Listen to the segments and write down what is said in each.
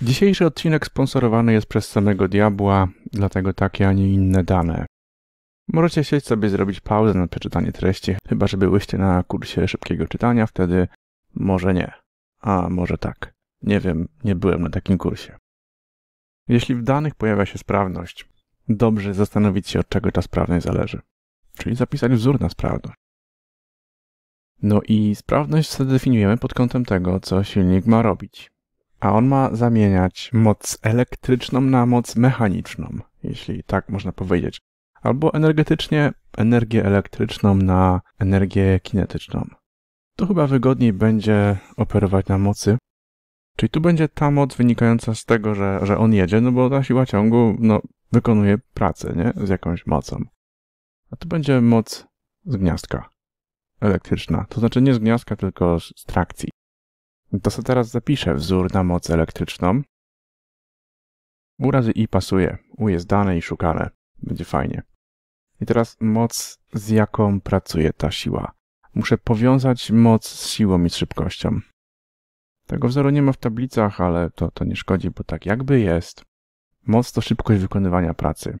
Dzisiejszy odcinek sponsorowany jest przez samego diabła, dlatego takie, a nie inne dane. Możecie sieć sobie zrobić pauzę na przeczytanie treści, chyba że byłyście na kursie szybkiego czytania, wtedy może nie, a może tak. Nie wiem, nie byłem na takim kursie. Jeśli w danych pojawia się sprawność, dobrze zastanowić się, od czego ta sprawność zależy. Czyli zapisać wzór na sprawność. No i sprawność zdefiniujemy pod kątem tego, co silnik ma robić a on ma zamieniać moc elektryczną na moc mechaniczną, jeśli tak można powiedzieć, albo energetycznie energię elektryczną na energię kinetyczną. Tu chyba wygodniej będzie operować na mocy, czyli tu będzie ta moc wynikająca z tego, że, że on jedzie, no bo ta siła ciągu no, wykonuje pracę nie? z jakąś mocą. A tu będzie moc z gniazdka elektryczna, to znaczy nie z gniazdka, tylko z trakcji to sobie teraz zapiszę wzór na moc elektryczną. U razy i pasuje. U jest dane i szukane. Będzie fajnie. I teraz moc, z jaką pracuje ta siła. Muszę powiązać moc z siłą i z szybkością. Tego wzoru nie ma w tablicach, ale to, to nie szkodzi, bo tak jakby jest. Moc to szybkość wykonywania pracy.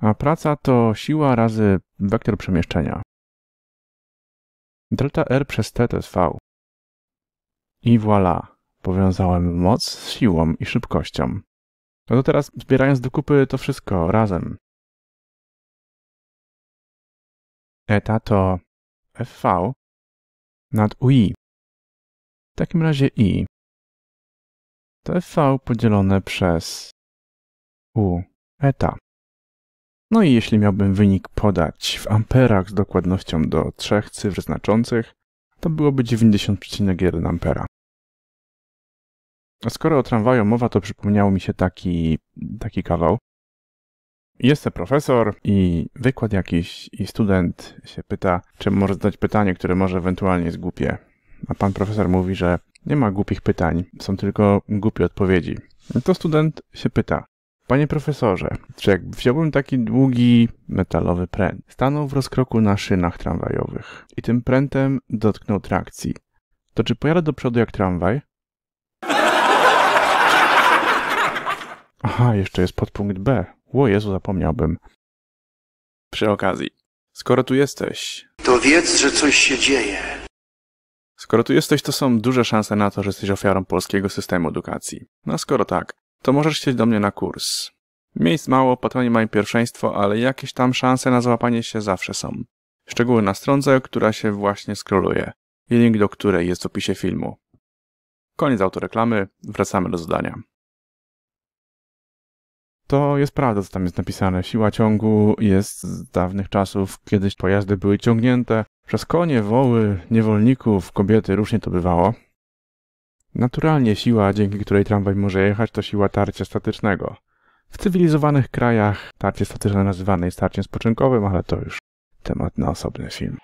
A praca to siła razy wektor przemieszczenia. Delta R przez T to jest V. I voilà. Powiązałem moc z siłą i szybkością. No to teraz zbierając do kupy to wszystko razem. Eta to FV nad UI. W takim razie I to FV podzielone przez U eta. No i jeśli miałbym wynik podać w amperach z dokładnością do trzech cyfr znaczących, to byłoby 90,1 ampera. A skoro o tramwaju mowa, to przypomniał mi się taki, taki kawał. Jestem profesor i wykład jakiś i student się pyta, czy może zadać pytanie, które może ewentualnie jest głupie. A pan profesor mówi, że nie ma głupich pytań, są tylko głupie odpowiedzi. To student się pyta, Panie profesorze, czy jak wziąłbym taki długi metalowy pręt, stanął w rozkroku na szynach tramwajowych i tym prętem dotknął trakcji, to czy pojadę do przodu jak tramwaj? Aha, jeszcze jest podpunkt B. Ło Jezu, zapomniałbym. Przy okazji, skoro tu jesteś... To wiedz, że coś się dzieje. Skoro tu jesteś, to są duże szanse na to, że jesteś ofiarą polskiego systemu edukacji. No skoro tak, to możesz chcieć do mnie na kurs. Miejsc mało, patroni mają pierwszeństwo, ale jakieś tam szanse na złapanie się zawsze są. Szczegóły na stronze, która się właśnie skroluje i link do której jest w opisie filmu. Koniec autoreklamy, wracamy do zadania. To jest prawda, co tam jest napisane. Siła ciągu jest z dawnych czasów, kiedyś pojazdy były ciągnięte przez konie, woły, niewolników, kobiety, różnie to bywało. Naturalnie siła, dzięki której tramwaj może jechać, to siła tarcia statycznego. W cywilizowanych krajach tarcie statyczne nazywane jest tarciem spoczynkowym, ale to już temat na osobny film.